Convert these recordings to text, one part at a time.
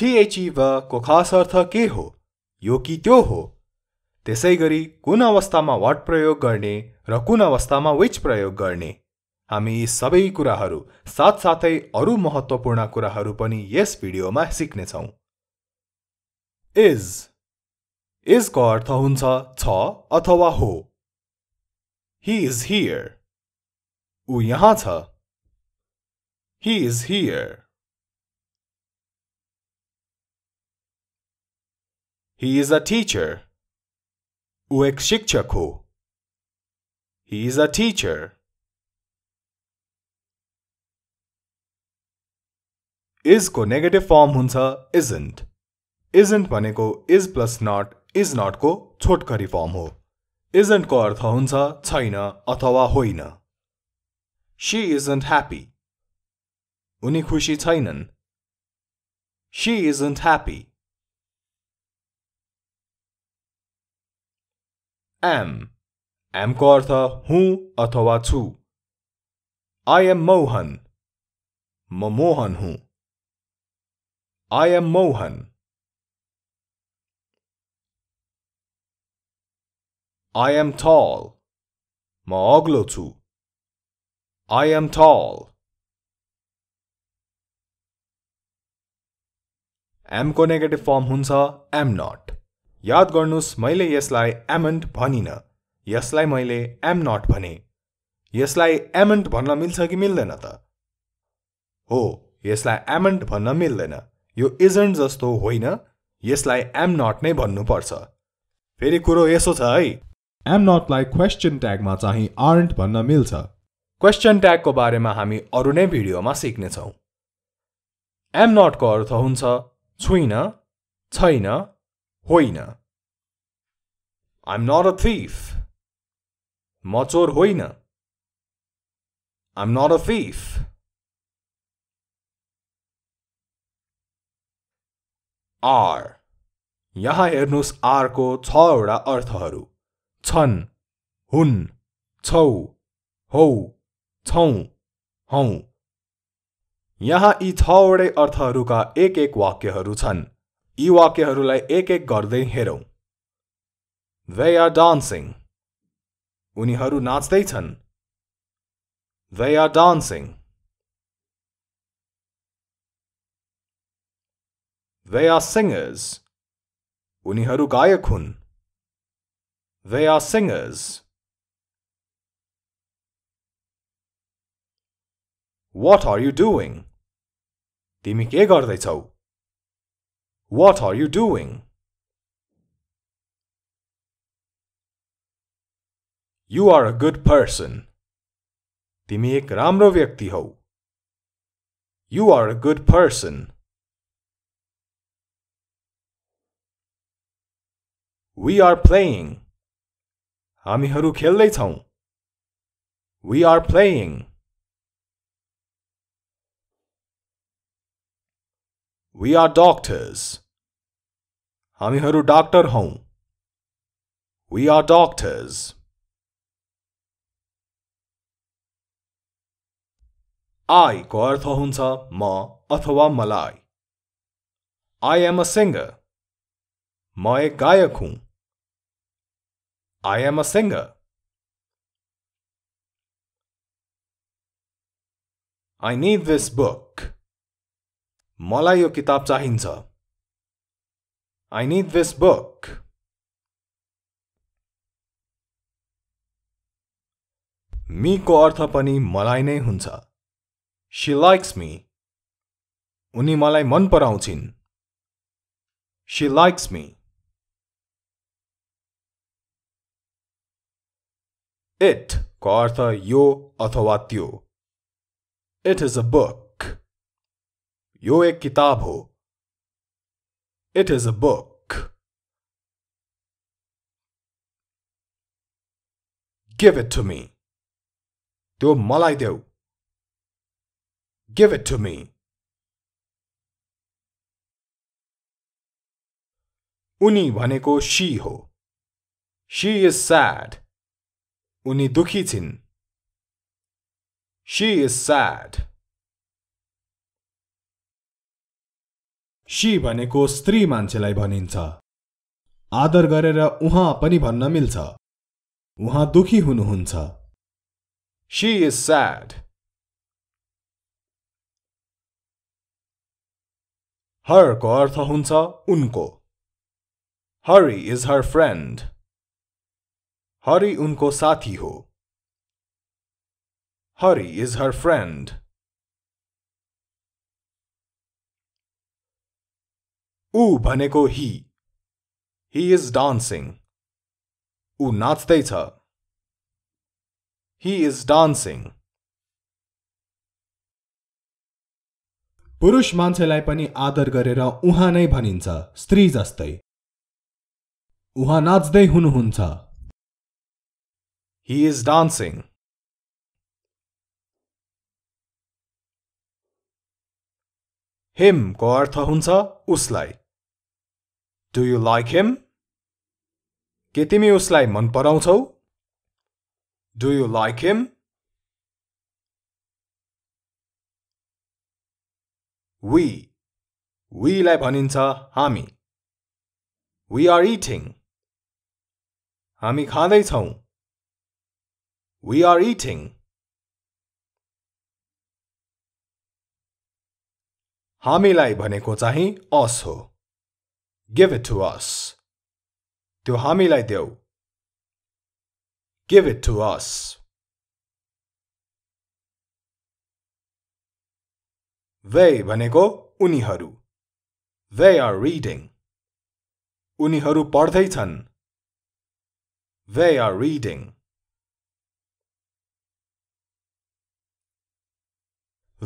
थिएची व को खास अर्थ के हो यो कि त्यो हो त्यसै गरी कुन अवस्थामा वाट प्रयोग गर्ने र कुन अवस्थामा विच प्रयोग गर्ने हामी यी सबै कुराहरू साथसाथै अरू महत्त्वपूर्ण कुराहरू पनि यस भिडियोमा सिक्नेछौँ इज इजको अर्थ हुन्छ छ अथवा हो हि इज हियर ऊ यहाँ छ he is here He is a teacher. ऊ एक शिक्षक हो He is a teacher. Is को नेगेटिभ फर्म हुन्छ इजन्ट Isn't भनेको इज प्लस नट इज नटको छोटकरी फर्म हो isn't को अर्थ हुन्छ छैन अथवा होइन सी isn't ह्याप्पी उनी खुसी छैनन् C isn't happy am am को अर्थ हूं अथवा छु आई एम मोहन मोहन हूं I am Mohan I am tall. म अग्लो छु I am tall. am को नेगेटिव फॉर्म हुन्छ am not. याद गर्नुहोस् मैले यसलाई एमन्ट भनिनँ यसलाई मैले एम नट भने यसलाई एमन्ट भन्न मिल्छ कि मिल्दैन त हो यसलाई एमन्ट भन्न मिल्दैन यो इजन्ट जस्तो होइन यसलाई एम नट नै भन्नुपर्छ फेरि कुरो यसो छ है एम नटलाई क्वेसन ट्यागमा चाहिँ आर्न्ट भन्न मिल्छ क्वेसन ट्यागको बारेमा हामी अरू नै भिडियोमा सिक्नेछौँ एम नटको अर्थ हुन्छ छुइनँ छैन होइन आइएम नट अ थिफ म चोर होइन I'm not a thief are यहाँ हेर्नुहोस् आरको छवटा अर्थहरू छन् हुन् छौ हौ छौ हौ यहाँ यी छवटै अर्थहरूका एक एक वाक्यहरू छन् यी वाक्यहरूलाई एक एक गर्दै हेरौँ वे आर डान्सिङ उनीहरू नाच्दैछन् they are dancing they are singers उनीहरू गायक हुन् they are singers what are you doing तिमी के गर्दैछौ What are you doing? You are a good person. तिमी एक राम्रो व्यक्ति हौ. You are a good person. We are playing. हामीहरू खेल्दैछौँ. We are playing. We are doctors. Hamiharu doctor hong. We are doctors. I ko artha huncha ma athawa malai. I am a singer. Ma ek gayak hun. I am a singer. I need this book. मलाई यो किताब चाहिन्छ I need this book मीको अर्थ पनि मलाई नै हुन्छ सी लाइक्स मी उनी मलाई मन पराउँछिन् सी लाइक्स मी इट को अर्थ यो अथवा त्यो इट इज अ बुक यो एक किताब हो it is a book give it to me त्यो मलाई देऊ गिभ इट टु मी उनी भनेको सी हो सी इज स्याड उनी दुखी छिन् सी इज स्याड शी भनेको स्त्री मान्छेलाई भनिन्छ आदर गरेर उहाँ पनि भन्न मिल्छ उहाँ दुखी हुनुहुन्छ शी इज स्याड हरको अर्थ हुन्छ उनको Hari is her friend Hari उनको साथी हो हरि इज हर फ्रेन्ड ऊ भनेको हि हि इज डान्सिङ ऊ नाच्दैछ हि इज डान्सिङ पुरुष मान्छेलाई पनि आदर गरेर उहाँ नै भनिन्छ स्त्री जस्तै उहाँ नाच्दै हुनुहुन्छ हि इज डान्सिङ हिमको अर्थ हुन्छ उसलाई डु यु लाइक हिम के तिमी उसलाई मन पराउँछौ do you like him we वीलाई भनिन्छ हामी वी आर इटिङ हामी खाँदैछौँ वी आर इटिङ हामीलाई भनेको चाहिँ अस हो गिभ इट टु अस त्यो हामीलाई देऊ give it to us they भनेको उनीहरू वे आर रिडिङ उनीहरू पढ्दैछन् वे आर रिडिङ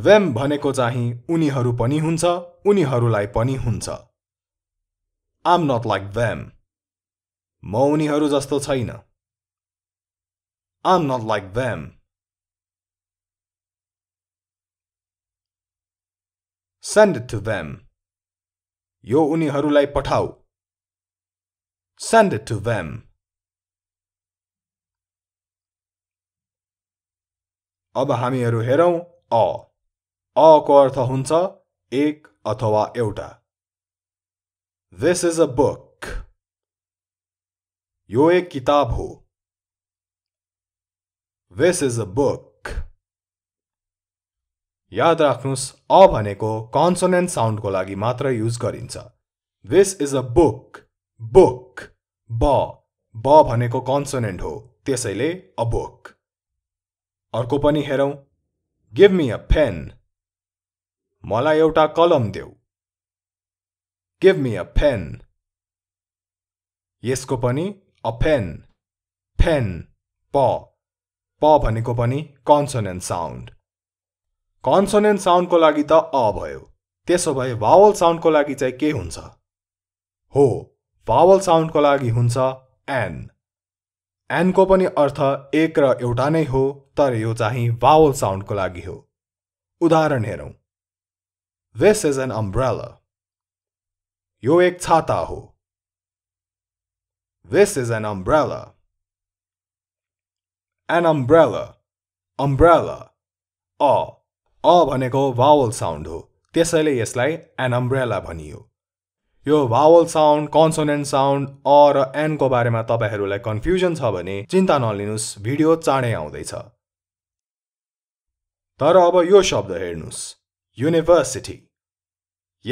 वेम भनेको चाहिँ उनीहरू पनि हुन्छ उनीहरूलाई पनि हुन्छ आम नट लाइक देम म उनीहरू जस्तो छैन I'm not like them send to them यो उनीहरूलाई पठाऊ सेन्ड टु देम अब हामीहरू हेरौँ अ अको अर्थ हुन्छ एक अथवा एउटा This is a book. यो एक किताब हो This is a book. याद राख्नुहोस् अ भनेको कन्सोनेन्ट साउन्डको लागि मात्र युज गरिन्छ This is a book. Book ब ब भनेको कन्सोनेन्ट हो त्यसैले अ बुक अर्को पनि हेरौँ गिभ मी अ फेन मलाई एउटा कलम देऊ गिभ मी अ पेन यसको पनि अ पेन फेन प प भनेको पनि कन्सोनेन्ट साउन्ड कन्सोनेन्ट साउन्डको लागि त अ भयो त्यसो भए भावल साउन्डको लागि चाहिँ के हुन्छ हो भावल साउन्डको लागि हुन्छ एन एनको पनि अर्थ एक र एउटा नै हो तर यो चाहिँ भावल साउन्डको लागि हो उदाहरण हेरौँ दिस इज एन अम्ब्रेला यो एक छाता हो This is an umbrella. An umbrella. Umbrella. अ अ भनेको भावल साउन्ड हो त्यसैले यसलाई एन अम्ब्रेला भनियो यो vowel sound consonant sound a र एनको बारेमा तपाईँहरूलाई कन्फ्युजन छ भने चिन्ता नलिनुहोस् भिडियो चाँडै आउँदैछ तर अब यो शब्द हेर्नुहोस् युनिभर्सिटी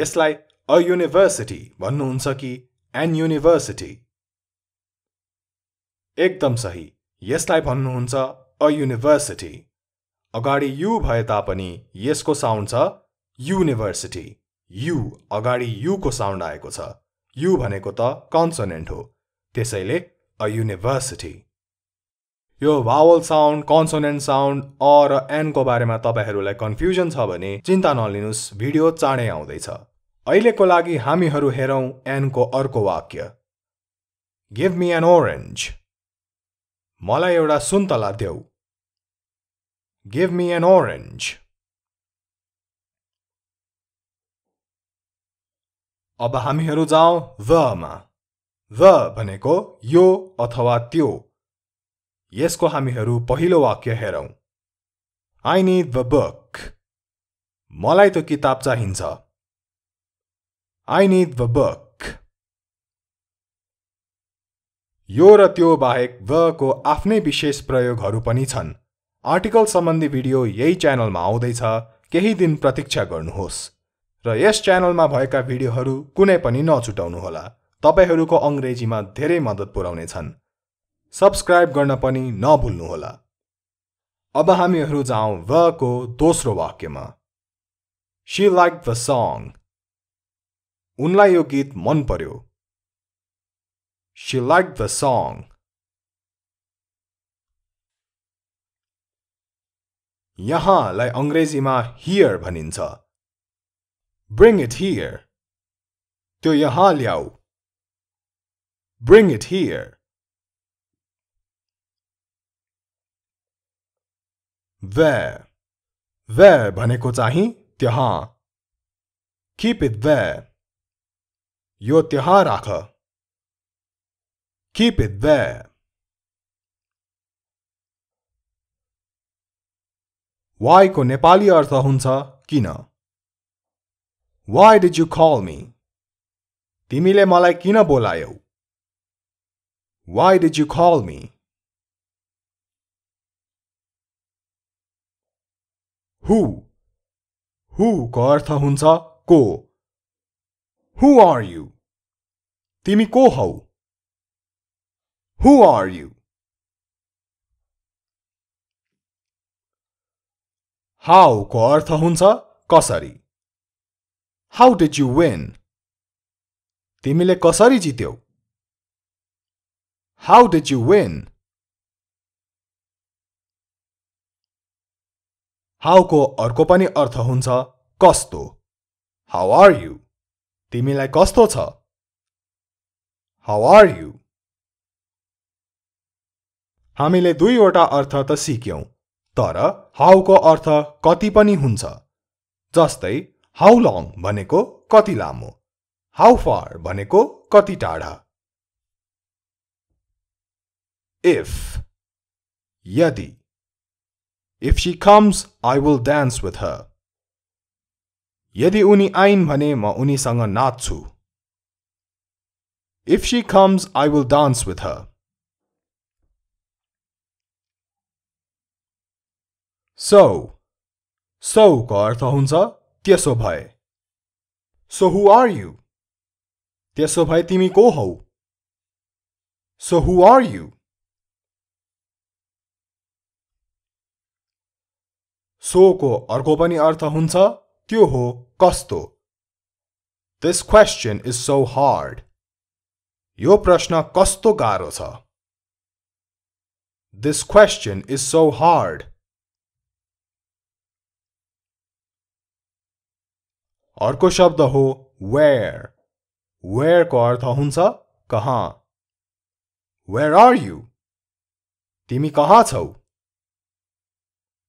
यसलाई अ युनिभर्सिटी भन्नुहुन्छ कि एन युनिभर्सिटी एकदम सही यसलाई भन्नुहुन्छ अ युनिभर्सिटी अगाडि यु भए तापनि यसको साउन्ड छ युनिभर्सिटी यु अगाडि युको साउन्ड आएको छ यु भनेको त कन्सोनेन्ट हो त्यसैले अ युनिभर्सिटी यो vowel sound consonant sound a र एनको बारेमा तपाईँहरूलाई कन्फ्युजन छ भने चिन्ता नलिनुहोस् भिडियो चाँडै आउँदैछ अहिलेको लागि हामीहरू हेरौँ एनको अर्को वाक्य गिभ मी एन ओरेन्ज मलाई एउटा सुन्तला देऊ गिभ मी एन ओरेन्ज अब हामीहरू जाउँ वमा व भनेको यो अथवा त्यो यसको हामीहरू पहिलो वाक्य हेरौँ आई निड द बुक मलाई त्यो किताब चाहिन्छ आई निड द book. यो र त्यो बाहेक व को आफ्नै विशेष प्रयोगहरू पनि छन् आर्टिकल सम्बन्धी भिडियो यही च्यानलमा आउँदैछ केही दिन प्रतीक्षा गर्नुहोस् र यस च्यानलमा भएका भिडियोहरू कुनै पनि नछुटाउनुहोला तपाईँहरूको अङ्ग्रेजीमा धेरै मद्दत पुर्याउनेछन् सब्सक्राइब गर्न पनि नभुल्नुहोला अब हामीहरू जाउँ को दोस्रो वाक्यमा सी लाइक द सङ्ग उनलाई यो गीत मन पर्यो सी लाइक द सङ यहाँलाई अङ्ग्रेजीमा हियर भनिन्छ ब्रिङ इट हियर त्यो यहाँ ल्याऊ ब्रिङ इट हियर वे वे भनेको चाहिँ त्यहाँ किप इट वे यो त्यहाँ राख Keep it there. Why को नेपाली अर्थ हुन्छ किन Why did you call me? तिमीले मलाई किन बोलायौ Why did you call me? Who? Who को अर्थ हुन्छ को हु आर यु तिमी को हौ हु आर यु हाउको अर्थ हुन्छ कसरी हाउ डिड यु वेन तिमीले कसरी जित्यौ हाउ डिड यु वेन हाउको अर्को पनि अर्थ हुन्छ कस्तो हाउ आर यु तिमीलाई कस्तो छ हाउ आर यु हामीले दुईवटा अर्थ त सिक्यौं तर हाउको अर्थ कति पनि हुन्छ जस्तै हाउ लङ भनेको कति लामो हाउ फार भनेको कति टाढा इफ यदि if she comes I will dance with her यदि उनी आइन् भने म उनीसँग नाच्छु if she comes I will dance with her so सौको अर्थ हुन्छ त्यसो भए सो हु आर यु त्यसो भए तिमी को हौ सो हु आर यु सोको अर्को पनि अर्थ हुन्छ Kyuho Kosto? This question is so hard. यो प्रश्न कस्तो गाह्रो This question is so hard. अर्को शब्द हो where. Where को अर्थ हुन्छ कहाँ? Where are you? तिमी कहाँ छौ?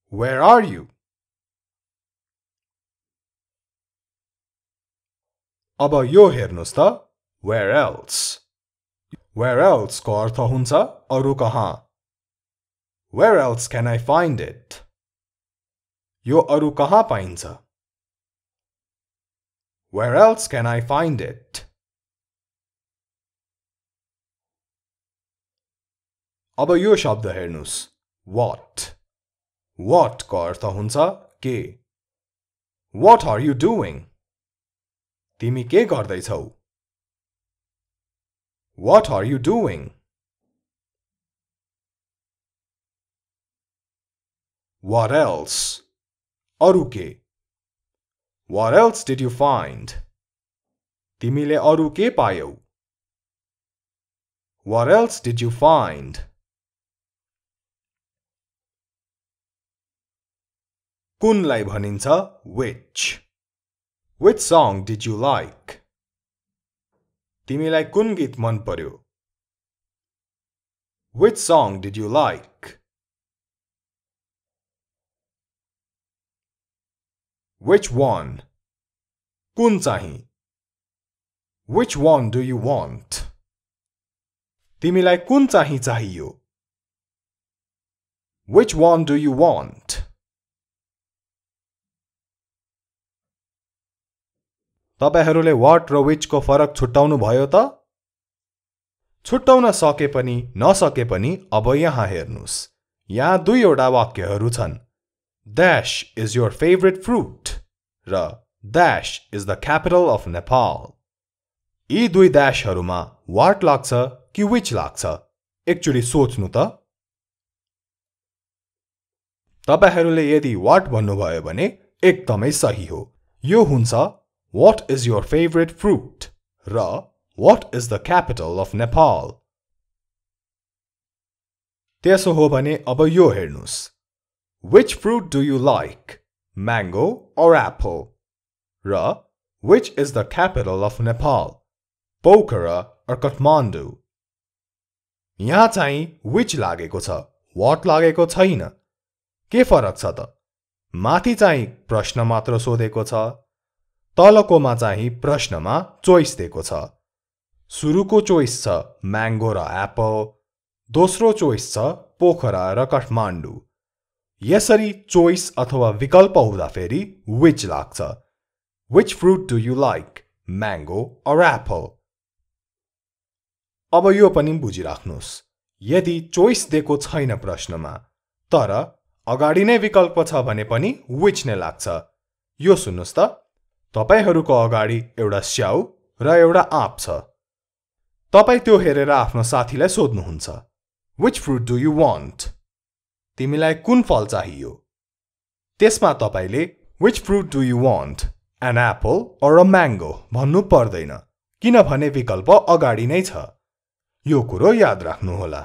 Where are you? अब यो हेर्नुहोस् त वेयर एल्स वेयर एल्सको अर्थ हुन्छ अरू कहाँ where else can I find it यो अरू कहाँ पाइन्छ where else can I find it अब यो शब्द हेर्नुहोस् वाट वाटको अर्थ हुन्छ के वाट आर यु डुइङ तिमी के गर्दैछौ what are you doing What else? अरू के What else did you find? तिमीले अरू के पायौ What else did you find? कुनलाई भनिन्छ which? Which song did you like? तिमीलाई कुन गीत मन पर्यो? Which song did you like? Which one? कुन चाहिँ? Which one do you want? तिमीलाई कुन चाहिँ चाहियो? Which one do you want? तपाईँहरूले वाट र विचको फरक छुट्याउनु भयो त छुट्याउन सके पनि नसके पनि अब यहाँ हेर्नुहोस् यहाँ दुईवटा वाक्यहरू छन् dash is your favourite fruit र dash is the capital of Nepal यी दुई द्यासहरूमा वाट लाग्छ कि विच लाग्छ एकचोटि सोच्नु त तपाईँहरूले यदि वाट भन्नुभयो भने एकदमै सही हो यो हुन्छ What is your favorite fruit? र What is the capital of Nepal? त्यसो हो भने अब यो हेर्नुहोस् which fruit do you like mango or apple र which is the capital of Nepal Pokhara or Kathmandu यहाँ चाहिँ विच लागेको छ वाट लागेको छैन के फरक छ त माथि चाहिँ प्रश्न मात्र सोधेको छ तलकोमा चाहिँ प्रश्नमा चोइस दिएको छ सुरुको चोइस छ म्याङ्गो र एप्पल दोस्रो चोइस छ पोखरा र काठमाडौँ यसरी चोइस अथवा विकल्प हुँदा फेरि विच लाग्छ which fruit do you like mango or apple अब यो पनि बुझिराख्नुहोस् यदि चोइस दिएको छैन प्रश्नमा तर अगाडि नै विकल्प छ भने पनि विच नै लाग्छ यो सुन्नुहोस् त तपाईँहरूको अगाडि एउटा स्याउ र एउटा आँप छ तपाईँ त्यो हेरेर आफ्नो साथीलाई सोध्नुहुन्छ which fruit do you want तिमीलाई कुन फल चाहियो त्यसमा तपाईँले which fruit do you want an apple or a mango भन्नु पर्दैन किनभने विकल्प अगाडि नै छ यो कुरो याद राख्नुहोला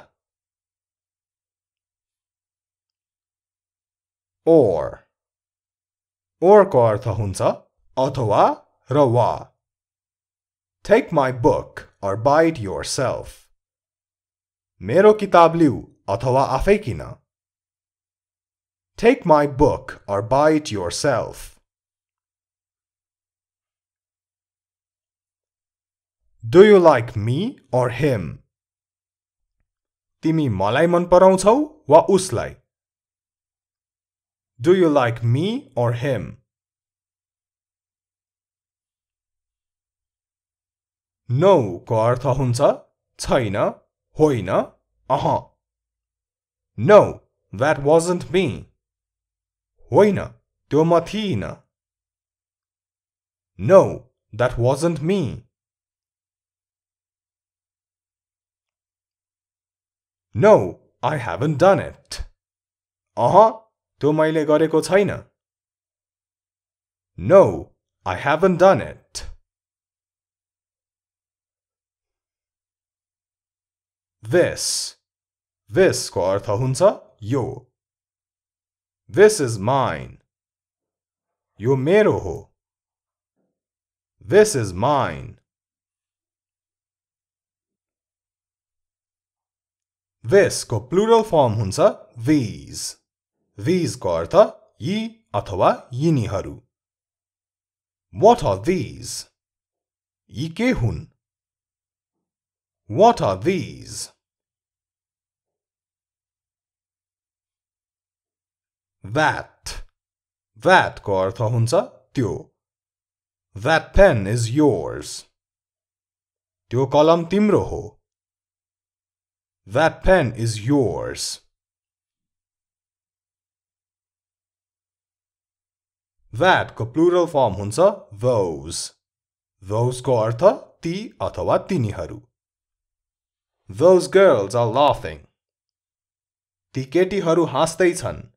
ओर ओरको अर्थ हुन्छ অথবা rawa. Take my book or buy it yourself. मेरो किताब लिऊ afekina. Take my book or buy it yourself. Do you like me or him? तिमी मलाई मन पराउँछौ wa uslay. Do you like me or him? No को अर्थ हुन्छ छैन होइन अह No, that wasn't me. होइन त्यो म थिइनँ No, that wasn't me. No, I haven't done it. अह त्यो मैले गरेको छैन. No, I haven't done it. this. This ko artha huncha yo. This is mine. Yo mero ho. This is mine. This ko plural form huncha these. These ko artha yi यी yini haru. What are these? Yi ke hun? What are these? that. That ko artha huncha tyo. That pen is yours. Tio kalam timro ho. That pen is yours. That ko plural form huncha those. Those ko artha ti athawa tiniharu. Those girls are laughing. Ti keti haru hastai chan.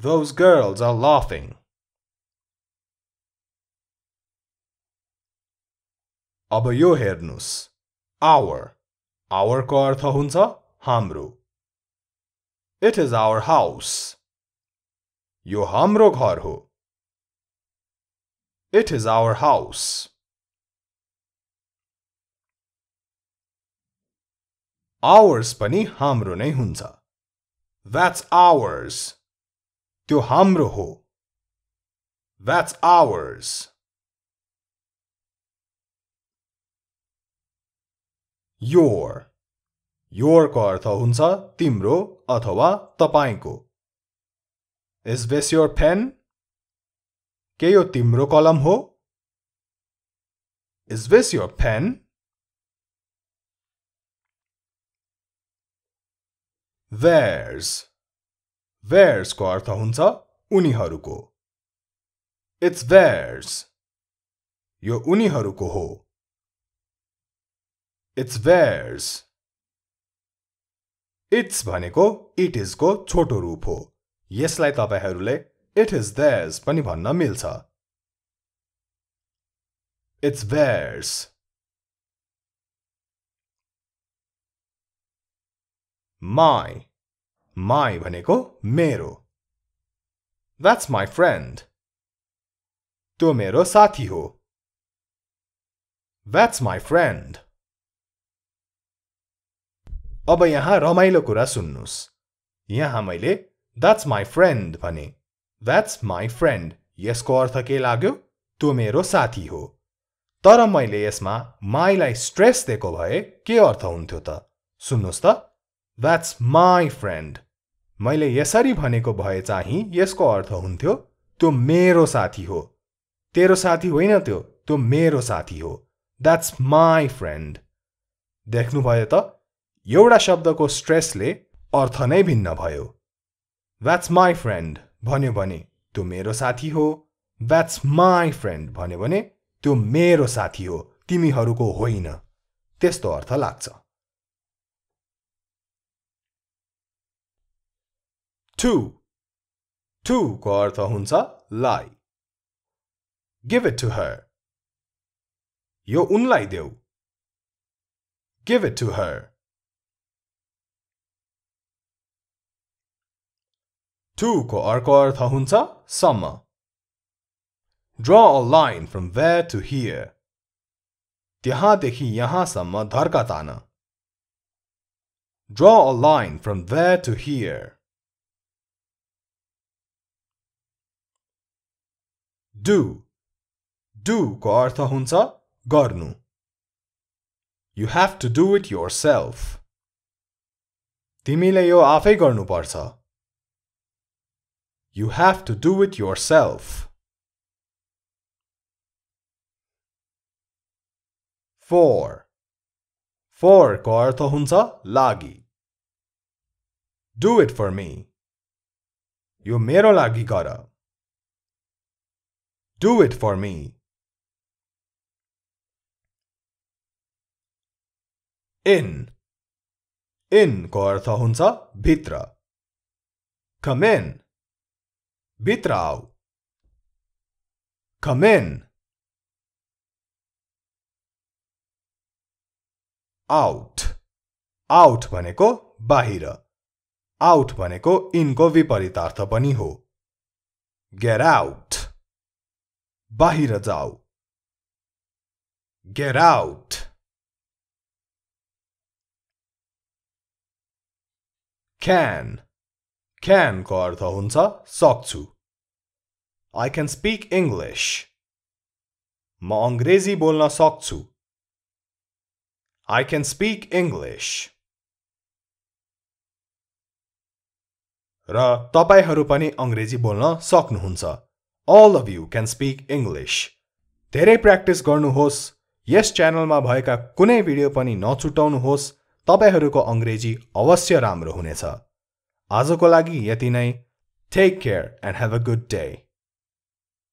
Those girls are laughing. अब यो हेर्नुस our our को अर्थ हुन्छ हाम्रो it is our house यो हाम्रो घर हो it is our house ours पनि hamru नै हुन्छ that's ours त्यो हाम्रो हो That's ours. Your. Your को अर्थ हुन्छ तिम्रो अथवा तपाईँको Is this your pen? के यो तिम्रो कलम हो Is this your pen? Theirs. भेयर्सको अर्थ हुन्छ उनीहरूको इट्स भेयर्स यो उनीहरूको हो इट्स भेयर्स इट्स भनेको इट इजको छोटो रूप हो यसलाई तपाईँहरूले इट इज देयर्स पनि भन्न मिल्छ इट्स भेयर्स माई माई भनेको मेरो That's my friend. त्यो मेरो साथी हो That's my friend. अब यहाँ रमाइलो कुरा सुन्नुहोस् यहाँ मैले द्याट्स माई फ्रेन्ड भने द्याट्स माई फ्रेन्ड यसको अर्थ के लाग्यो त्यो मेरो साथी हो तर मैले यसमा माईलाई स्ट्रेस दिएको भए के अर्थ हुन्थ्यो त सुन्नुहोस् त द्याट्स माई फ्रेन्ड मैले यसरी भनेको भए चाहिँ यसको अर्थ हुन्थ्यो त्यो मेरो साथी हो तेरो साथी होइन त्यो त्यो मेरो साथी हो द्याट्स माई फ्रेन्ड देख्नुभयो त एउटा शब्दको स्ट्रेसले अर्थ नै भिन्न भयो द्याट्स माई फ्रेन्ड भन्यो भने त्यो मेरो साथी हो द्याट्स माई फ्रेन्ड भन्यो भने त्यो मेरो साथी हो तिमीहरूको होइन त्यस्तो अर्थ लाग्छ टु को अर्थ हुन्छ लाई गिभ इट टु हर यो उनलाई देऊ गिभ इट टु हर टुको अर्को अर्थ हुन्छ सम्म draw a line from there to here त्यहाँदेखि यहाँसम्म धर्का तान draw a line from there to here do को अर्थ हुन्छ गर्नु you have to do it yourself तिमीले यो आफै गर्नुपर्छ you have to do it yourself for फोरको अर्थ हुन्छ लागि डु इट फर मी यो मेरो लागि गर Do it for me. In. In को अर्थ हुन्छ भित्र Come in. भित्र आओ. Come in. आउट आउट भनेको बाहिर आउट भनेको इनको विपरीतार्थ पनि हो गेट आउट बाहिर जाऊ गेट आउट क्यान क्यानको अर्थ हुन्छ सक्छु आई क्यान स्पिक इङ्ग्लिस म अङ्ग्रेजी बोल्न सक्छु आई क्यान स्पिक इङ्ग्लिस र तपाईँहरू पनि अङ्ग्रेजी बोल्न सक्नुहुन्छ all of you can speak English धेरै प्र्याक्टिस गर्नुहोस् यस च्यानलमा भएका कुनै भिडियो पनि नछुटाउनुहोस् तपाईँहरूको अङ्ग्रेजी अवश्य राम्रो हुनेछ आजको लागि यति नै take care and have a good day